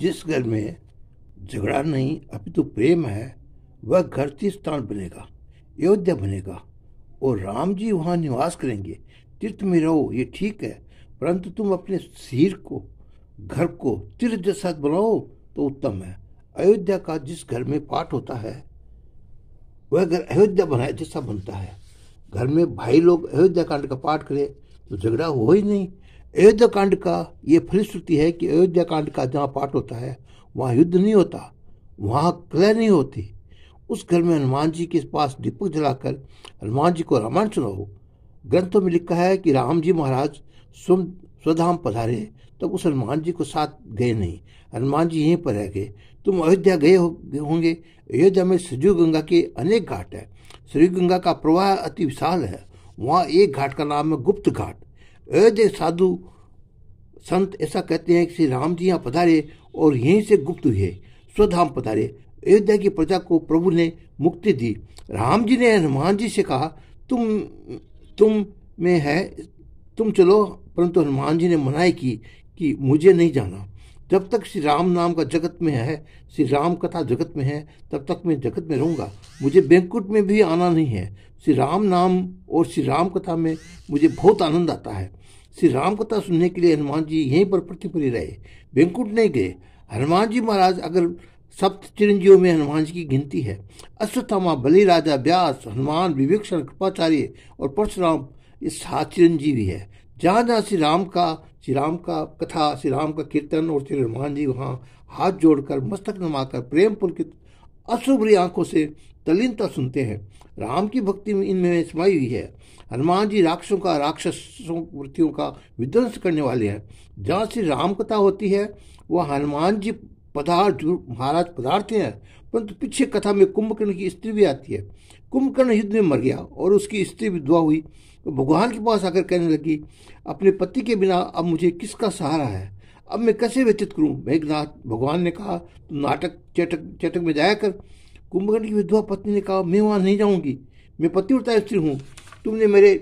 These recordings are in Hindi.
जिस घर में झगड़ा नहीं अपितु तो प्रेम है वह घर तीर्थ स्थान बनेगा अयोध्या बनेगा और राम जी वहाँ निवास करेंगे तीर्थ में रहो ये ठीक है परंतु तुम अपने शीर को घर को तीर्थ जैसा बनाओ तो उत्तम है अयोध्या का जिस घर में पाठ होता है वह घर अयोध्या बनाए जैसा बनता है घर में भाई लोग अयोध्या कांड का पाठ करें तो झगड़ा हो ही नहीं अयोध्या कांड का ये फलश्रुति है कि अयोध्या कांड का जहाँ पाठ होता है वहाँ युद्ध नहीं होता वहाँ कलह नहीं होती उस घर में हनुमान जी के पास दीपक जलाकर हनुमान जी को रामायण सुनाओ ग्रंथों में लिखा है कि राम जी महाराज स्वम स्वधाम पधारे तब उस हनुमान जी को साथ गए नहीं हनुमान जी यहीं पर रह गए तुम अयोध्या गए होंगे अयोध्या में सरयू गंगा के अनेक घाट हैं सरयू गंगा का प्रवाह अति विशाल है वहाँ एक घाट का नाम है गुप्त घाट ए साधु संत ऐसा कहते हैं कि श्री राम जी यहाँ पधारे और यहीं से गुप्त हुए स्वधाम पधारे अयोध्या की प्रजा को प्रभु ने मुक्ति दी राम जी ने हनुमान जी से कहा तुम तुम में है तुम चलो परंतु हनुमान जी ने मनाई की कि मुझे नहीं जाना जब तक श्री राम नाम का जगत में है श्री राम कथा जगत में है तब तक मैं जगत में रहूँगा मुझे बैंकुट में भी आना नहीं है श्री राम नाम और श्री राम कथा में मुझे बहुत आनंद आता है श्री राम कथा सुनने के लिए हनुमान जी यहीं पर प्रतिपुरी रहे वेंकुट नहीं गए हनुमान जी महाराज अगर सप्त चिरंजीवों में हनुमान जी की गिनती है अश्वत्थामा बलि राजा व्यास हनुमान विवेक्षण कृपाचार्य और परशुराम ये सात चिरंजीवी है जहाँ जहाँ श्री राम का श्री राम का कथा श्री राम का कीर्तन और श्री हनुमान जी वहाँ हाथ जोड़कर मस्तक नमाकर प्रेम पुलकित अश्रुभरी आंखों से तलिनता सुनते हैं राम की भक्ति में इनमें समाई हुई है हनुमान जी राक्षसों का राक्षसों वृत्तियों का विध्वंस करने वाले हैं जहाँ से राम कथा होती है वह हनुमान जी पदार्थ महाराज पदार्थ हैं परंतु तो पीछे कथा में कुंभकर्ण की स्त्री भी आती है कुंभकर्ण युद्ध में मर गया और उसकी स्त्री विधवा हुई तो भगवान के पास आकर कहने लगी अपने पति के बिना अब मुझे किसका सहारा है अब मैं कैसे व्यतीत करूं मेघनाथ भगवान ने कहा नाटक चेटक चेटक में जाया कर कुंभकर्ण की विधवा पत्नी ने कहा मैं वहाँ नहीं जाऊंगी मैं पतिव्रता स्त्री हूँ तुमने मेरे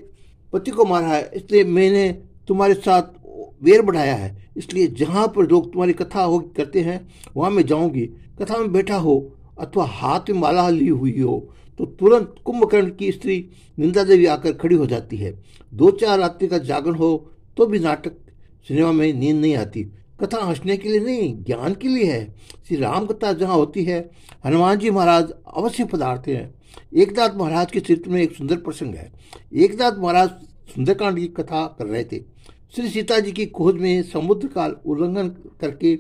पति को मारा है इसलिए मैंने तुम्हारे साथ वेर बढ़ाया है इसलिए जहां पर लोग तुम्हारी कथा हो करते हैं वहां मैं जाऊँगी कथा में बैठा हो अथवा हाथ में माला ली हुई हो तो तुरंत कुंभकर्ण की स्त्री निंदा देवी आकर खड़ी हो जाती है दो चार रात्रि का जागरण हो तो भी नाटक सिनेमा में नींद नहीं आती कथा हंसने के लिए नहीं ज्ञान के लिए है श्री राम कथा जहाँ होती है हनुमान जी महाराज अवश्य पदार्थ हैं एकनाथ महाराज के चरित्र में एक सुंदर प्रसंग है एकनाथ महाराज सुंदरकांड की कथा कर रहे थे श्री सीता जी की खोज में समुद्र काल उल्लंघन करके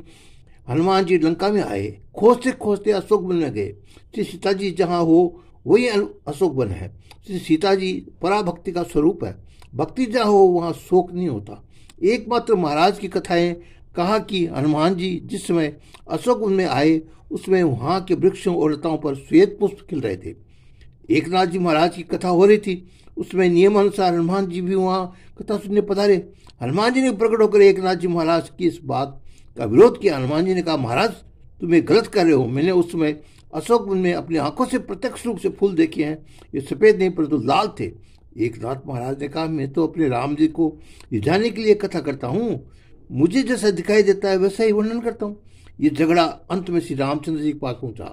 हनुमान जी लंका में आए खोजते खोजते अशोक वन में गए श्री सीता जी जहाँ हो वही अशोक वन है श्री सीता जी पराभक्ति का स्वरूप है भक्ति जहाँ हो वहाँ शोक नहीं होता एकमात्र महाराज की कथाएं कहा कि हनुमान जी जिस समय अशोक में आए उसमें वहां के वृक्षों और लताओं पर श्वेत पुष्प खिल रहे थे एकनाथ जी महाराज की कथा हो रही थी उसमें नियम अनुसार हनुमान जी भी वहाँ कथा सुनने पधारे हनुमान जी ने प्रकट होकर एकनाथ जी महाराज की इस बात का विरोध किया हनुमान जी ने कहा महाराज तुम ये गलत कर रहे हो मैंने उस समय अशोक वन में अपनी आंखों से प्रत्यक्ष रूप से फूल देखे हैं ये सफ़ेद नहीं परंतु तो लाल थे एक नाथ महाराज ने कहा मैं तो अपने राम जी को रिझाने के लिए कथा करता हूँ मुझे जैसा दिखाई देता है वैसा ही वर्णन करता हूँ ये झगड़ा अंत में श्री रामचंद्र जी के पास पहुंचा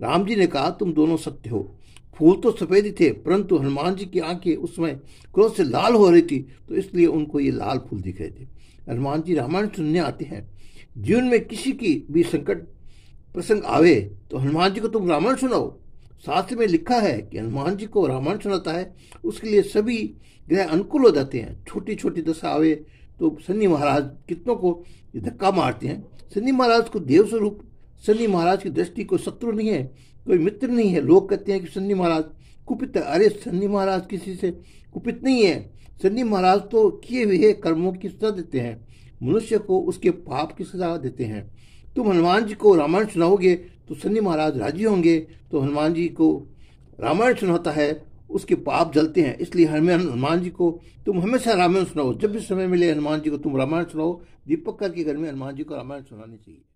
राम जी ने कहा तुम दोनों सत्य हो फूल तो सफेद ही थे परंतु हनुमान जी की आंखें उस समय क्रोध से लाल हो रही थी तो इसलिए उनको ये लाल फूल दिख रहे थे हनुमान जी रामायण सुनने आते हैं जीवन में किसी की भी संकट प्रसंग आवे तो हनुमान जी को तुम रामायण सुनाओ शास्त्र में लिखा है कि हनुमान जी को रामायण सुनाता है उसके लिए सभी ग्रह अनुकूल हो जाते हैं छोटी छोटी दशा आवे तो शनि महाराज कितनों को धक्का मारते हैं शनि महाराज को देव स्वरूप शनि महाराज की दृष्टि कोई शत्रु नहीं है कोई मित्र नहीं है लोग कहते हैं कि शनि महाराज कुपित है अरे शनि महाराज किसी से कुपित नहीं है शनि महाराज तो किए हुए कर्मों की सजा देते हैं मनुष्य को उसके पाप की सजा देते हैं तुम हनुमान जी को रामायण सुनाओगे तो सन्नी महाराज राजी होंगे तो हनुमान जी को रामायण सुनाता है उसके पाप जलते हैं इसलिए हमें हनुमान जी को तुम हमेशा रामायण सुनाओ जब भी समय मिले हनुमान जी को तुम रामायण सुनाओ दीपक करके के घर में हनुमान जी को रामायण सुनानी चाहिए